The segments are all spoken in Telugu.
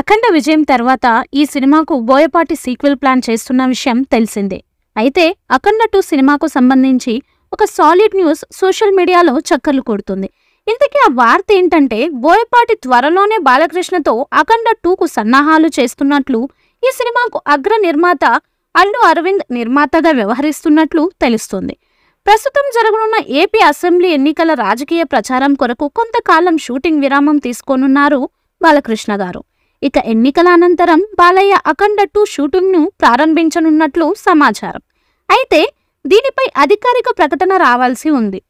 అఖండ విజయం తర్వాత ఈ సినిమాకు బోయపాటి సీక్వెల్ ప్లాన్ చేస్తున్న విషయం తెలిసిందే అయితే అఖండ టూ సినిమాకు సంబంధించి ఒక సాలిడ్ న్యూస్ సోషల్ మీడియాలో చక్కర్లు కొడుతుంది ఇంతకీ ఆ వార్త ఏంటంటే బోయపాటి త్వరలోనే బాలకృష్ణతో అఖండ టూకు సన్నాహాలు చేస్తున్నట్లు ఈ సినిమాకు అగ్ర నిర్మాత అల్లు అరవింద్ నిర్మాతగా వ్యవహరిస్తున్నట్లు తెలుస్తుంది ప్రస్తుతం జరగనున్న ఏపీ అసెంబ్లీ ఎన్నికల రాజకీయ ప్రచారం కొరకు కొంతకాలం షూటింగ్ విరామం తీసుకోనున్నారు బాలకృష్ణ గారు ఇక ఎన్నికల అనంతరం బాలయ్య అఖండ టూ షూటింగ్ను ప్రారంభించనున్నట్లు సమాచారం అయితే దీనిపై అధికారిక ప్రకటన రావాల్సి ఉంది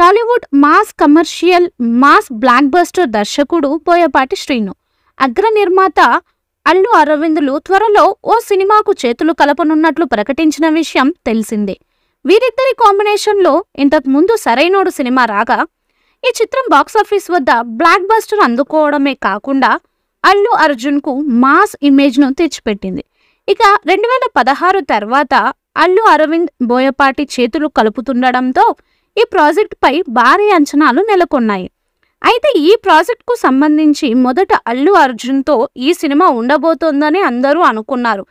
Tollywood mass commercial mass blockbuster దర్శకుడు బోయపాటి శ్రీను అగ్ర నిర్మాత అల్లు అరవిందులు త్వరలో ఓ సినిమాకు చేతులు కలపనున్నట్లు ప్రకటించిన విషయం తెలిసిందే వీరిద్దరి కాంబినేషన్లో ఇంతకుముందు సరైనోడు సినిమా రాగా ఈ చిత్రం బాక్సాఫీస్ వద్ద బ్లాక్ బస్టర్ అందుకోవడమే కాకుండా అల్లు అర్జున్కు మాస్ ఇమేజ్ను తెచ్చిపెట్టింది ఇక రెండు వేల పదహారు తర్వాత అల్లు అరవింద్ బోయపాటి చేతులు కలుపుతుండడంతో ఈ ప్రాజెక్టుపై భారీ అంచనాలు నెలకొన్నాయి అయితే ఈ ప్రాజెక్టుకు సంబంధించి మొదట అల్లు అర్జున్తో ఈ సినిమా ఉండబోతోందని అందరూ అనుకున్నారు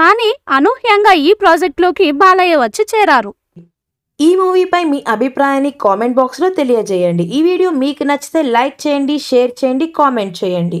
కానీ అనూహ్యంగా ఈ ప్రాజెక్టులోకి బాలయ్య వచ్చి చేరారు ఈ మూవీపై మీ అభిప్రాయాన్ని కామెంట్ బాక్స్లో తెలియజేయండి ఈ వీడియో మీకు నచ్చితే లైక్ చేయండి షేర్ చేయండి కామెంట్ చేయండి